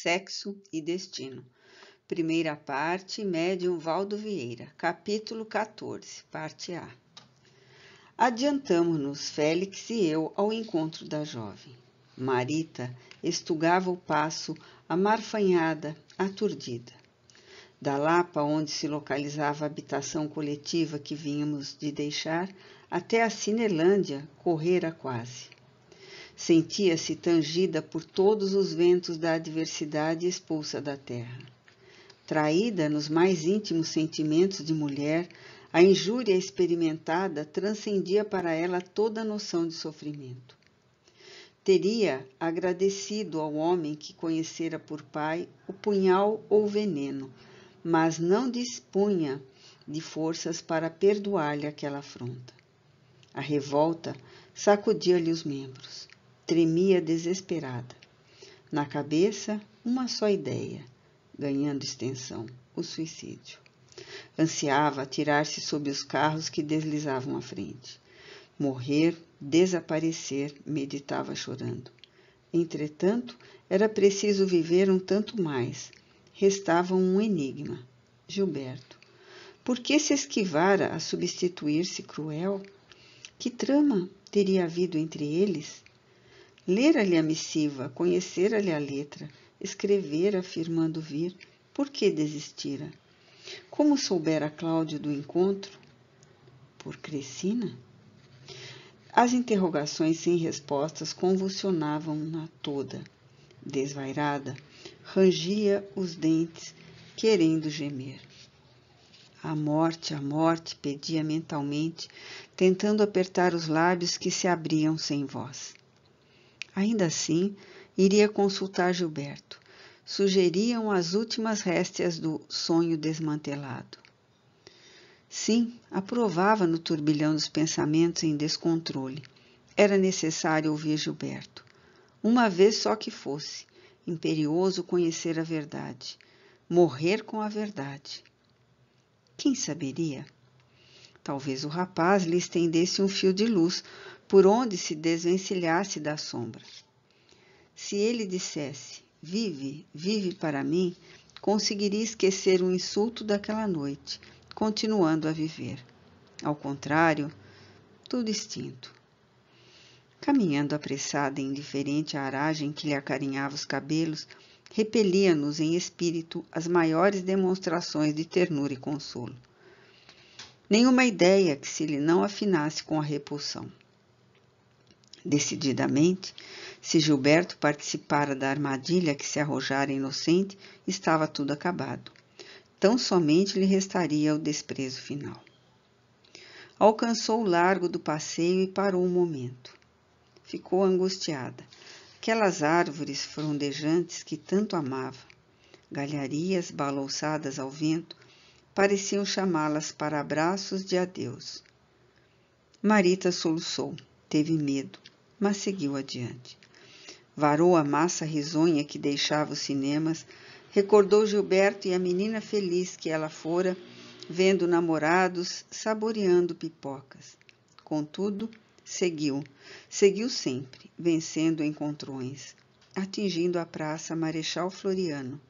Sexo e Destino. Primeira parte, Médium Valdo Vieira, capítulo 14, parte A. Adiantamos-nos Félix e eu ao encontro da jovem. Marita estugava o passo, amarfanhada, aturdida. Da Lapa, onde se localizava a habitação coletiva que vínhamos de deixar, até a Cinelândia correra quase. Sentia-se tangida por todos os ventos da adversidade expulsa da terra. Traída nos mais íntimos sentimentos de mulher, a injúria experimentada transcendia para ela toda a noção de sofrimento. Teria agradecido ao homem que conhecera por pai o punhal ou veneno, mas não dispunha de forças para perdoar-lhe aquela afronta. A revolta sacudia-lhe os membros. Tremia desesperada. Na cabeça, uma só ideia, ganhando extensão: o suicídio. Ansiava atirar-se sob os carros que deslizavam à frente. Morrer, desaparecer, meditava chorando. Entretanto, era preciso viver um tanto mais. Restava um enigma. Gilberto. Por que se esquivara a substituir-se cruel? Que trama teria havido entre eles? Lera-lhe a missiva, conhecera-lhe a letra, escrevera afirmando vir, por que desistira? Como soubera Cláudio do encontro? Por Crescina? As interrogações sem respostas convulsionavam-na toda. Desvairada, rangia os dentes, querendo gemer. A morte, a morte, pedia mentalmente, tentando apertar os lábios que se abriam sem voz. Ainda assim, iria consultar Gilberto. Sugeriam as últimas réstias do sonho desmantelado. Sim, aprovava no turbilhão dos pensamentos em descontrole. Era necessário ouvir Gilberto. Uma vez só que fosse, imperioso conhecer a verdade, morrer com a verdade. Quem saberia? Talvez o rapaz lhe estendesse um fio de luz por onde se desvencilhasse da sombra. Se ele dissesse: Vive, vive para mim, conseguiria esquecer o insulto daquela noite, continuando a viver. Ao contrário, tudo extinto. Caminhando apressada e indiferente à aragem que lhe acarinhava os cabelos, repelia-nos em espírito as maiores demonstrações de ternura e consolo nenhuma ideia que se lhe não afinasse com a repulsão. Decididamente, se Gilberto participara da armadilha que se arrojara inocente, estava tudo acabado. Tão somente lhe restaria o desprezo final. Alcançou o largo do passeio e parou um momento. Ficou angustiada. Aquelas árvores frondejantes que tanto amava, galharias balouçadas ao vento, pareciam chamá-las para abraços de adeus. Marita soluçou, teve medo, mas seguiu adiante. Varou a massa risonha que deixava os cinemas, recordou Gilberto e a menina feliz que ela fora, vendo namorados, saboreando pipocas. Contudo, seguiu, seguiu sempre, vencendo encontrões, atingindo a praça Marechal Floriano.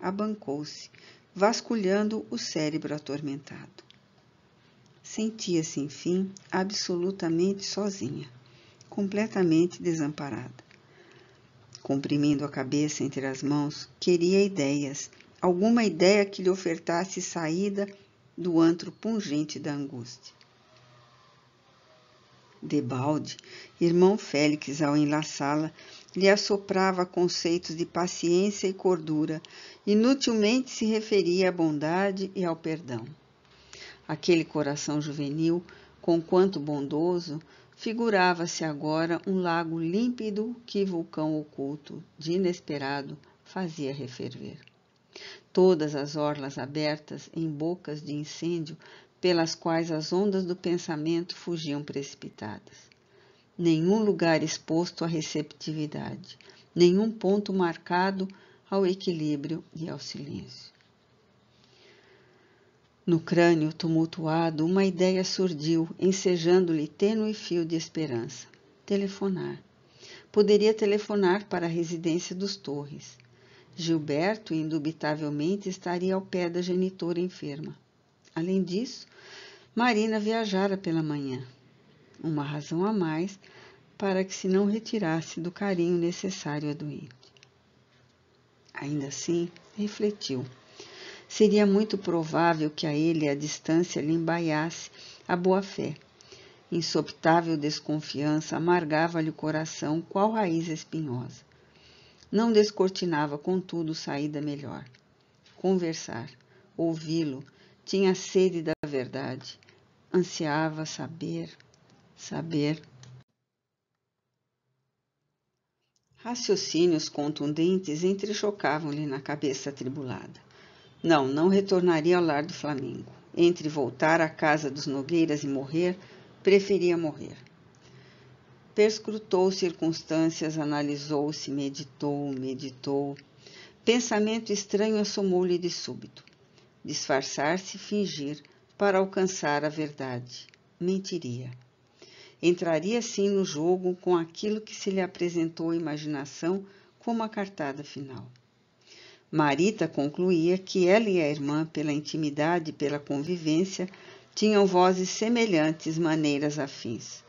Abancou-se, vasculhando o cérebro atormentado. Sentia-se, enfim, absolutamente sozinha, completamente desamparada. Comprimindo a cabeça entre as mãos, queria ideias, alguma ideia que lhe ofertasse saída do antro pungente da angústia. Debalde, irmão Félix, ao enlaçá-la, lhe assoprava conceitos de paciência e cordura, inutilmente se referia à bondade e ao perdão. Aquele coração juvenil, conquanto bondoso, figurava-se agora um lago límpido que vulcão oculto, de inesperado, fazia referver. Todas as orlas abertas em bocas de incêndio pelas quais as ondas do pensamento fugiam precipitadas. Nenhum lugar exposto à receptividade, nenhum ponto marcado ao equilíbrio e ao silêncio. No crânio tumultuado, uma ideia surgiu, ensejando-lhe tênue fio de esperança. Telefonar. Poderia telefonar para a residência dos Torres. Gilberto, indubitavelmente, estaria ao pé da genitora enferma. Além disso, Marina viajara pela manhã, uma razão a mais para que se não retirasse do carinho necessário a doente. Ainda assim, refletiu. Seria muito provável que a ele a distância lhe embaiasse a boa-fé. Insopitável desconfiança amargava-lhe o coração qual raiz espinhosa. Não descortinava, contudo, saída melhor. Conversar, ouvi-lo, tinha sede da verdade, ansiava saber, saber. Raciocínios contundentes entrechocavam-lhe na cabeça atribulada. Não, não retornaria ao lar do Flamengo. Entre voltar à casa dos Nogueiras e morrer, preferia morrer. Perscrutou circunstâncias, analisou-se, meditou, meditou. Pensamento estranho assomou-lhe de súbito disfarçar-se, fingir, para alcançar a verdade. Mentiria. Entraria sim no jogo com aquilo que se lhe apresentou à imaginação como a cartada final. Marita concluía que ela e a irmã, pela intimidade e pela convivência, tinham vozes semelhantes, maneiras afins.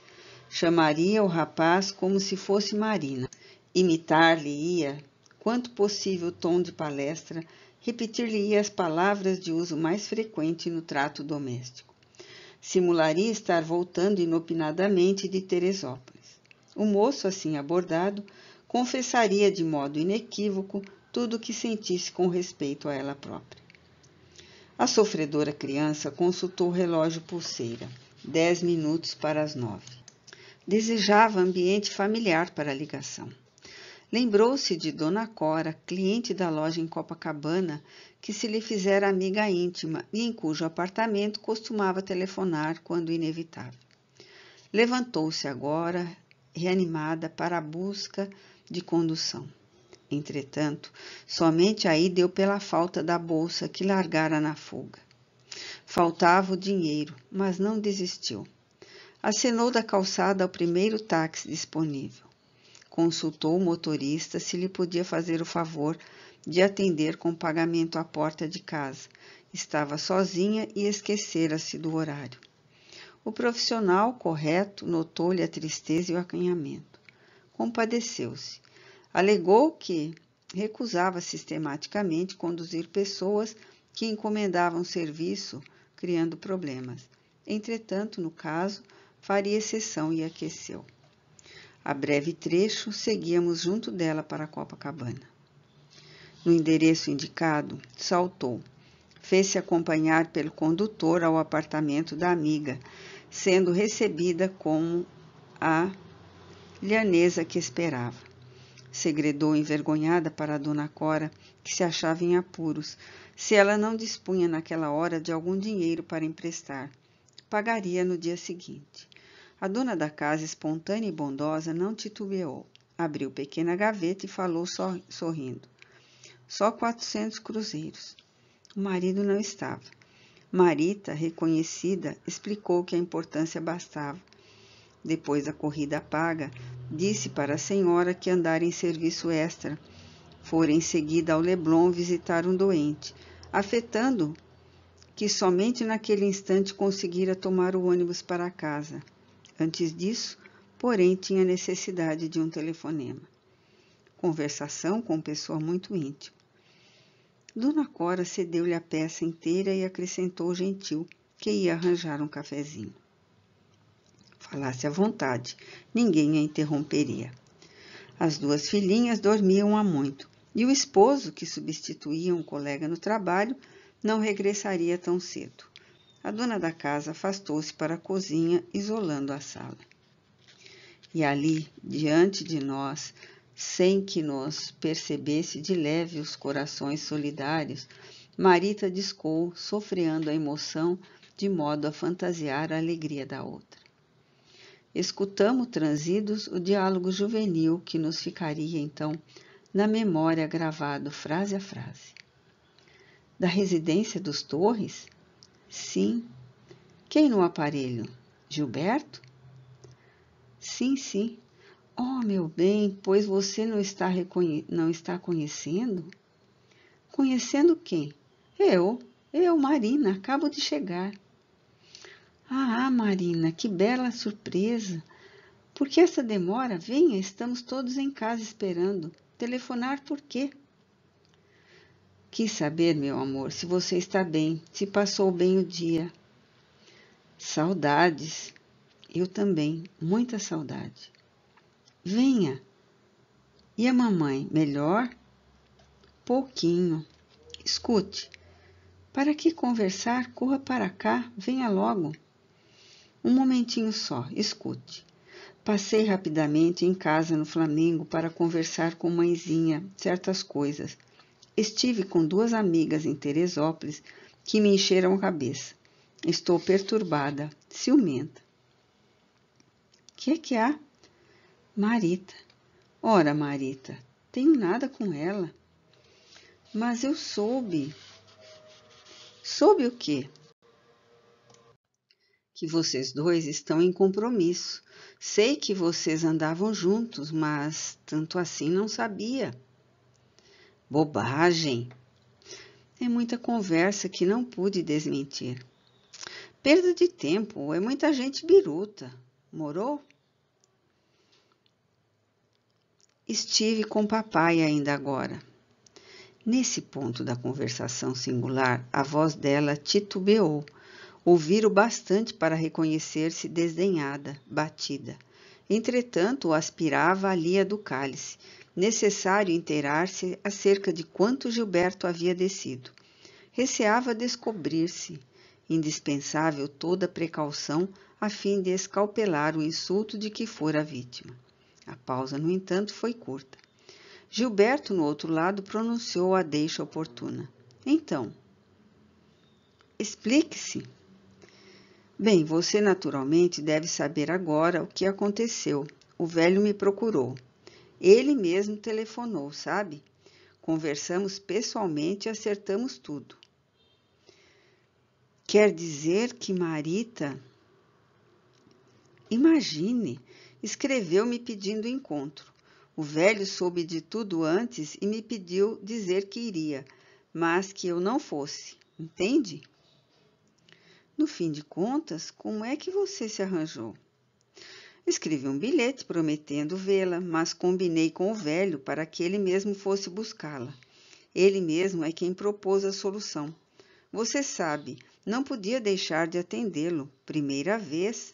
Chamaria o rapaz como se fosse Marina. Imitar-lhe-ia, quanto possível, o tom de palestra repetir-lhe-ia as palavras de uso mais frequente no trato doméstico. Simularia estar voltando inopinadamente de Teresópolis. O moço, assim abordado, confessaria de modo inequívoco tudo o que sentisse com respeito a ela própria. A sofredora criança consultou o relógio pulseira, dez minutos para as nove. Desejava ambiente familiar para a ligação. Lembrou-se de Dona Cora, cliente da loja em Copacabana, que se lhe fizera amiga íntima e em cujo apartamento costumava telefonar quando inevitável. Levantou-se agora, reanimada, para a busca de condução. Entretanto, somente aí deu pela falta da bolsa que largara na fuga. Faltava o dinheiro, mas não desistiu. Acenou da calçada ao primeiro táxi disponível consultou o motorista se lhe podia fazer o favor de atender com pagamento à porta de casa. Estava sozinha e esquecera-se do horário. O profissional correto notou-lhe a tristeza e o acanhamento. Compadeceu-se. Alegou que recusava sistematicamente conduzir pessoas que encomendavam serviço, criando problemas. Entretanto, no caso, faria exceção e aqueceu. A breve trecho seguíamos junto dela para Copacabana. No endereço indicado, saltou. Fez-se acompanhar pelo condutor ao apartamento da amiga, sendo recebida como a lianesa que esperava. Segredou envergonhada para a dona Cora, que se achava em apuros, se ela não dispunha naquela hora de algum dinheiro para emprestar. Pagaria no dia seguinte. A dona da casa, espontânea e bondosa, não titubeou. Abriu pequena gaveta e falou sorrindo. Só quatrocentos cruzeiros. O marido não estava. Marita, reconhecida, explicou que a importância bastava. Depois da corrida paga, disse para a senhora que andara em serviço extra. Fora em seguida ao Leblon visitar um doente, afetando que somente naquele instante conseguira tomar o ônibus para casa. Antes disso, porém, tinha necessidade de um telefonema. Conversação com pessoa muito íntima. Dona Cora cedeu-lhe a peça inteira e acrescentou gentil que ia arranjar um cafezinho. Falasse à vontade, ninguém a interromperia. As duas filhinhas dormiam há muito, e o esposo, que substituía um colega no trabalho, não regressaria tão cedo a dona da casa afastou-se para a cozinha, isolando a sala. E ali, diante de nós, sem que nos percebesse de leve os corações solidários, Marita discou, sofreando a emoção de modo a fantasiar a alegria da outra. Escutamos transidos o diálogo juvenil que nos ficaria então na memória gravado frase a frase. Da residência dos Torres, Sim. Quem no aparelho? Gilberto? Sim, sim. Oh, meu bem, pois você não está, reconhe... não está conhecendo? Conhecendo quem? Eu, eu, Marina, acabo de chegar. Ah, Marina, que bela surpresa! Por que essa demora? Venha, estamos todos em casa esperando. Telefonar por quê? Quis saber, meu amor, se você está bem, se passou bem o dia. Saudades. Eu também, muita saudade. Venha. E a mamãe, melhor? Pouquinho. Escute. Para que conversar, corra para cá, venha logo. Um momentinho só, escute. Passei rapidamente em casa no Flamengo para conversar com mãezinha certas coisas Estive com duas amigas em Teresópolis que me encheram a cabeça. Estou perturbada, ciumenta. Que é que há? Marita. Ora, Marita, tenho nada com ela. Mas eu soube. Soube o quê? Que vocês dois estão em compromisso. Sei que vocês andavam juntos, mas tanto assim não sabia. Bobagem! É muita conversa que não pude desmentir. Perda de tempo, é muita gente biruta. Morou? Estive com papai ainda agora. Nesse ponto da conversação singular, a voz dela titubeou. Ouviram o bastante para reconhecer-se desdenhada, batida. Entretanto, aspirava a lia do cálice, necessário inteirar-se acerca de quanto Gilberto havia descido. Receava descobrir-se, indispensável toda precaução a fim de escalpelar o insulto de que fora vítima. A pausa, no entanto, foi curta. Gilberto, no outro lado, pronunciou a deixa oportuna. Então, explique-se. Bem, você naturalmente deve saber agora o que aconteceu. O velho me procurou. Ele mesmo telefonou, sabe? Conversamos pessoalmente e acertamos tudo. Quer dizer que Marita. Imagine, escreveu-me pedindo encontro. O velho soube de tudo antes e me pediu dizer que iria, mas que eu não fosse, entende? No fim de contas, como é que você se arranjou? Escrevi um bilhete prometendo vê-la, mas combinei com o velho para que ele mesmo fosse buscá-la. Ele mesmo é quem propôs a solução. Você sabe, não podia deixar de atendê-lo. Primeira vez.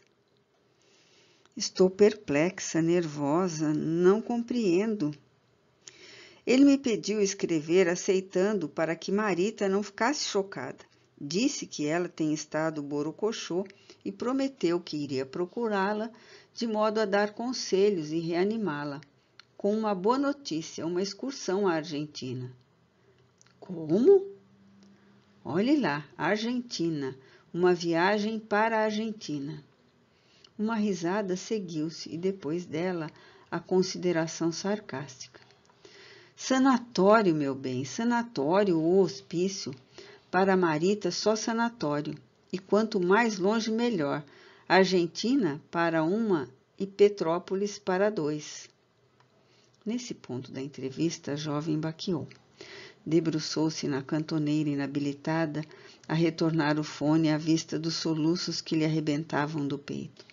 Estou perplexa, nervosa, não compreendo. Ele me pediu escrever aceitando para que Marita não ficasse chocada. Disse que ela tem estado borocochô e prometeu que iria procurá-la de modo a dar conselhos e reanimá-la, com uma boa notícia, uma excursão à Argentina. Como? Olhe lá, Argentina, uma viagem para a Argentina. Uma risada seguiu-se e depois dela a consideração sarcástica. Sanatório, meu bem, sanatório ou hospício para Marita, só sanatório, e quanto mais longe, melhor. Argentina para uma e Petrópolis para dois. Nesse ponto da entrevista, a jovem baqueou. Debruçou-se na cantoneira inabilitada a retornar o fone à vista dos soluços que lhe arrebentavam do peito.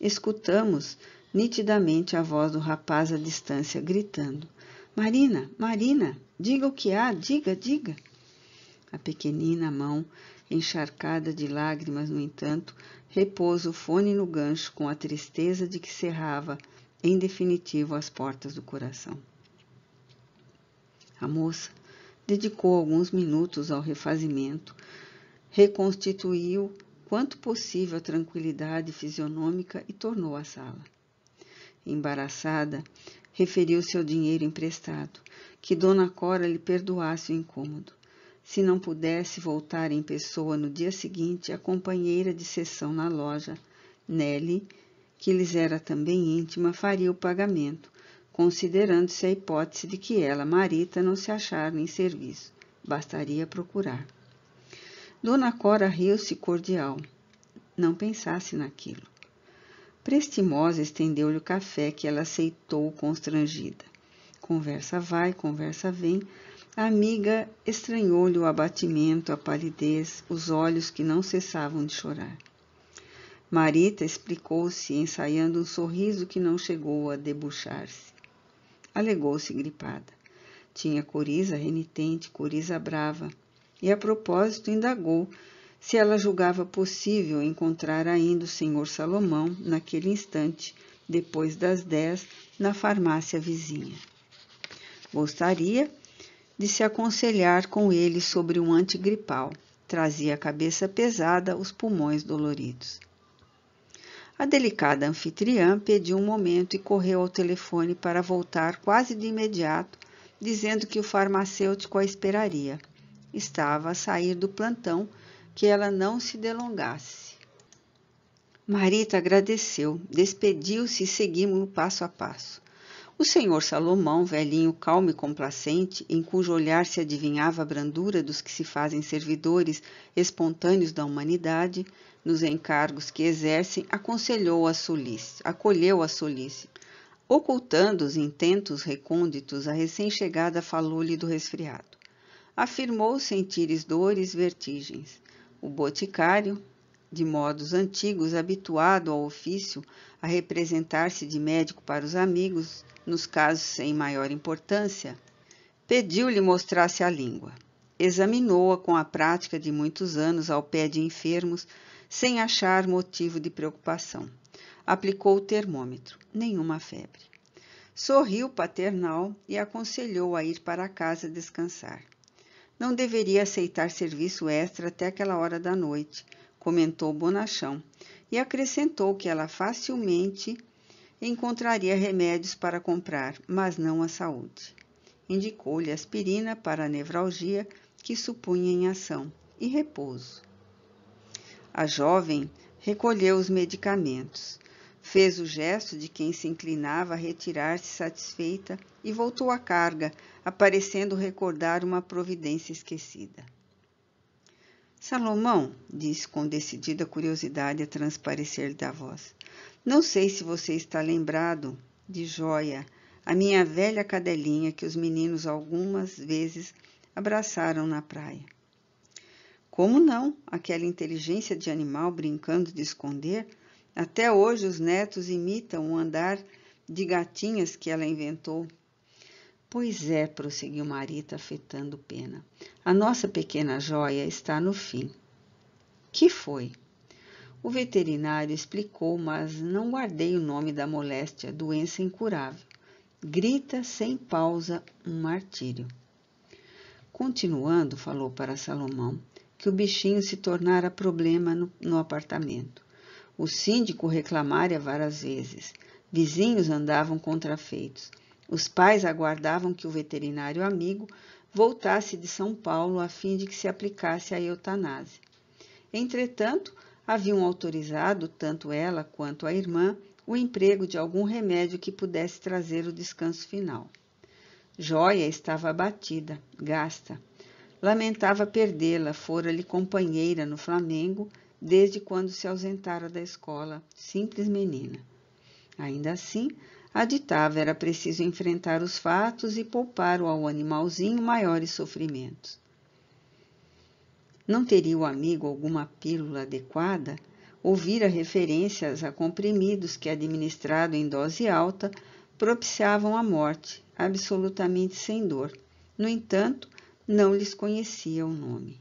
Escutamos nitidamente a voz do rapaz à distância gritando: Marina, Marina, diga o que há, diga, diga. A pequenina mão, encharcada de lágrimas, no entanto, repôs o fone no gancho com a tristeza de que cerrava, em definitivo, as portas do coração. A moça dedicou alguns minutos ao refazimento, reconstituiu quanto possível a tranquilidade fisionômica e tornou à sala. Embaraçada, referiu-se ao dinheiro emprestado, que Dona Cora lhe perdoasse o incômodo se não pudesse voltar em pessoa no dia seguinte, a companheira de sessão na loja, Nelly, que lhes era também íntima, faria o pagamento, considerando-se a hipótese de que ela, Marita, não se achara em serviço. Bastaria procurar. Dona Cora riu-se cordial. Não pensasse naquilo. Prestimosa estendeu-lhe o café que ela aceitou constrangida. Conversa vai, conversa vem, a amiga estranhou-lhe o abatimento, a palidez, os olhos que não cessavam de chorar. Marita explicou-se, ensaiando um sorriso que não chegou a debuxar-se. Alegou-se gripada. Tinha coriza renitente, coriza brava, e a propósito indagou se ela julgava possível encontrar ainda o senhor Salomão naquele instante, depois das dez, na farmácia vizinha. Gostaria, de se aconselhar com ele sobre um antigripal. Trazia a cabeça pesada, os pulmões doloridos. A delicada anfitriã pediu um momento e correu ao telefone para voltar quase de imediato, dizendo que o farmacêutico a esperaria. Estava a sair do plantão, que ela não se delongasse. Marita agradeceu, despediu-se e seguimos passo a passo. O senhor Salomão, velhinho calmo e complacente, em cujo olhar se adivinhava a brandura dos que se fazem servidores espontâneos da humanidade, nos encargos que exercem, aconselhou a Solice, acolheu a Solice. Ocultando os intentos recônditos, a recém-chegada falou-lhe do resfriado. Afirmou sentires dores vertigens. O boticário, de modos antigos, habituado ao ofício a representar-se de médico para os amigos, nos casos sem maior importância, pediu-lhe mostrasse a língua. Examinou-a com a prática de muitos anos ao pé de enfermos, sem achar motivo de preocupação. Aplicou o termômetro, nenhuma febre. Sorriu paternal e aconselhou a ir para casa descansar. Não deveria aceitar serviço extra até aquela hora da noite comentou Bonachão, e acrescentou que ela facilmente encontraria remédios para comprar, mas não a saúde. Indicou-lhe aspirina para a nevralgia que supunha em ação e repouso. A jovem recolheu os medicamentos, fez o gesto de quem se inclinava a retirar-se satisfeita e voltou à carga, aparecendo recordar uma providência esquecida. Salomão, disse com decidida curiosidade a transparecer da voz, não sei se você está lembrado de Joia, a minha velha cadelinha que os meninos algumas vezes abraçaram na praia. Como não? Aquela inteligência de animal brincando de esconder. Até hoje os netos imitam o andar de gatinhas que ela inventou Pois é, prosseguiu Marita, afetando pena. A nossa pequena joia está no fim. Que foi? O veterinário explicou, mas não guardei o nome da moléstia, doença incurável. Grita sem pausa um martírio. Continuando, falou para Salomão que o bichinho se tornara problema no, no apartamento. O síndico reclamara várias vezes. Vizinhos andavam contrafeitos. Os pais aguardavam que o veterinário amigo voltasse de São Paulo a fim de que se aplicasse a eutanase. Entretanto, haviam autorizado, tanto ela quanto a irmã, o emprego de algum remédio que pudesse trazer o descanso final. Joia estava abatida, gasta. Lamentava perdê-la, fora-lhe companheira no Flamengo desde quando se ausentara da escola, simples menina. Ainda assim, Aditava era preciso enfrentar os fatos e poupar ao animalzinho maiores sofrimentos. Não teria o amigo alguma pílula adequada? Ouvira referências a comprimidos que, administrado em dose alta, propiciavam a morte, absolutamente sem dor. No entanto, não lhes conhecia o nome.